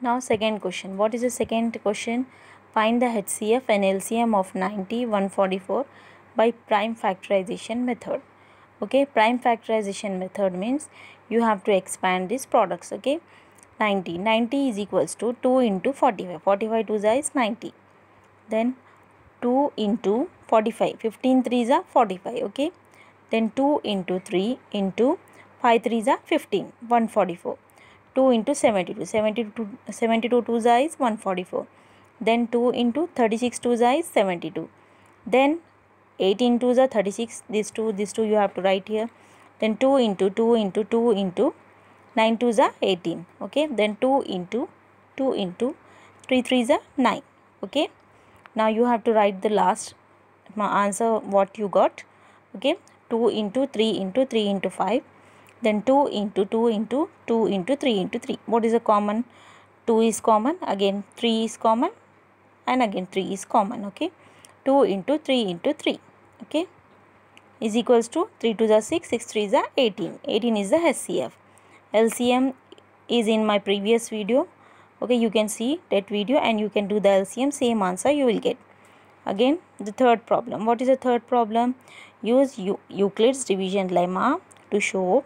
Now second question. What is the second question? Find the HCF and LCM of 90, 144 by prime factorization method. Okay, prime factorization method means you have to expand these products. Okay, 90. 90 is equals to 2 into 45. 45 2 is 90. Then 2 into 45. 15 3 is 45. Okay, then 2 into 3 into 5 3 is 15. 144. 2 into 72. 72, 72 2s is 144. Then 2 into 36 two is 72. Then 18 into the 36. These two, this two you have to write here. Then 2 into 2 into 2 into 9 two is 18. Okay. Then 2 into 2 into 3 three is 9. Okay. Now you have to write the last answer what you got. Okay. 2 into 3 into 3 into 5 then 2 into 2 into 2 into 3 into 3 what is a common 2 is common again 3 is common and again 3 is common okay 2 into 3 into 3 okay is equals to 3 to the 6 6 3 is 18 18 is the HCF LCM is in my previous video okay you can see that video and you can do the LCM same answer you will get again the third problem what is the third problem use Euclid's division lemma to show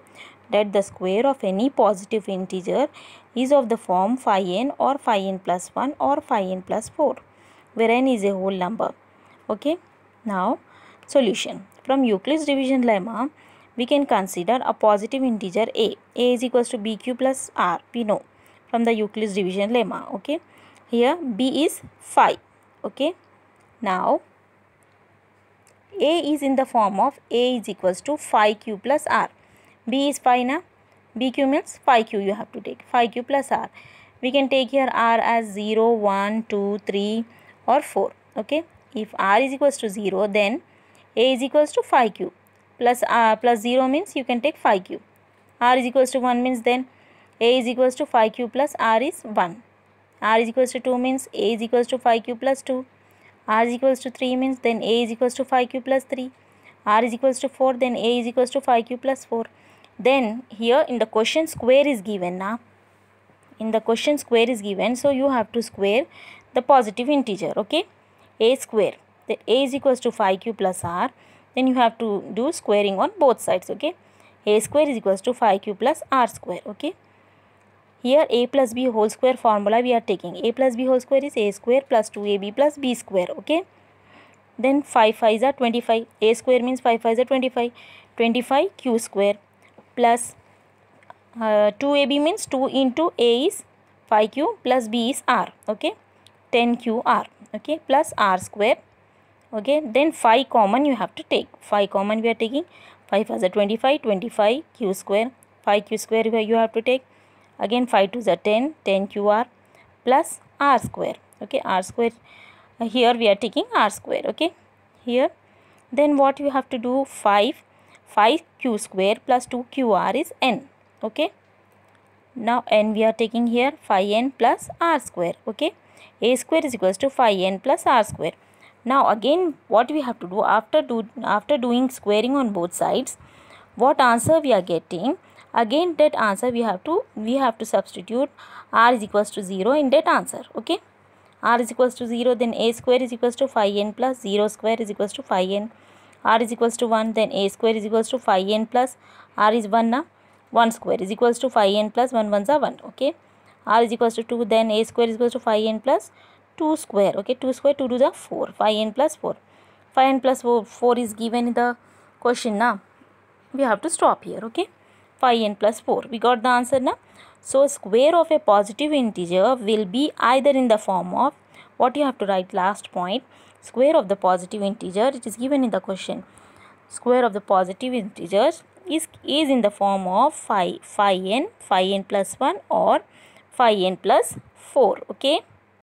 that the square of any positive integer is of the form phi n or phi n plus 1 or phi n plus 4 where n is a whole number. Okay. Now solution. From Euclid's division lemma we can consider a positive integer a. a is equals to bq plus r we know from the Euclid's division lemma. Okay. Here b is phi. Okay. Now a is in the form of A is equals to phi q plus R. B is phi na. BQ means phi q you have to take. Phi q plus R. We can take here R as 0, 1, 2, 3 or 4. Okay. If R is equals to 0 then A is equals to phi q. Plus, uh, plus 0 means you can take phi q. R is equals to 1 means then A is equals to phi q plus R is 1. R is equals to 2 means A is equals to phi q plus 2 r is equals to 3 means then a is equals to 5q plus 3 r is equals to 4 then a is equals to 5q plus 4 then here in the question square is given now in the question square is given so you have to square the positive integer okay a square that a is equals to 5q plus r then you have to do squaring on both sides okay a square is equals to 5q plus r square okay here a plus b whole square formula we are taking. a plus b whole square is a square plus 2ab plus b square. Okay. Then 5 5 a 25. a square means 5 5 a 25. 25 q square plus uh, 2ab means 2 into a is 5q plus b is r. Okay. 10qr. Okay. Plus r square. Okay. Then 5 common you have to take. 5 common we are taking. 5 5 a 25. 25 q square. 5 q square you have to take again 5 to the 10 10 qr plus r square okay r square here we are taking r square okay here then what you have to do 5 5 q square plus 2 qr is n okay now n we are taking here 5n plus r square okay a square is equals to 5n plus r square now again what we have to do after do after doing squaring on both sides what answer we are getting again that answer we have to we have to substitute r is equals to 0 in that answer okay r is equals to 0 then a square is equals to 5n plus 0 square is equals to 5n r is equals to 1 then a square is equals to 5n plus r is 1 na 1 square is equals to 5n plus 1 1 are 1 okay r is equals to 2 then a square is equals to 5n plus 2 square okay 2 square 2 to the 4 5n plus 4 5n plus 4, 4 is given in the question now we have to stop here okay 5n plus 4 we got the answer now so square of a positive integer will be either in the form of what you have to write last point square of the positive integer it is given in the question square of the positive integers is is in the form of 5 5n 5n plus 1 or 5n plus 4 okay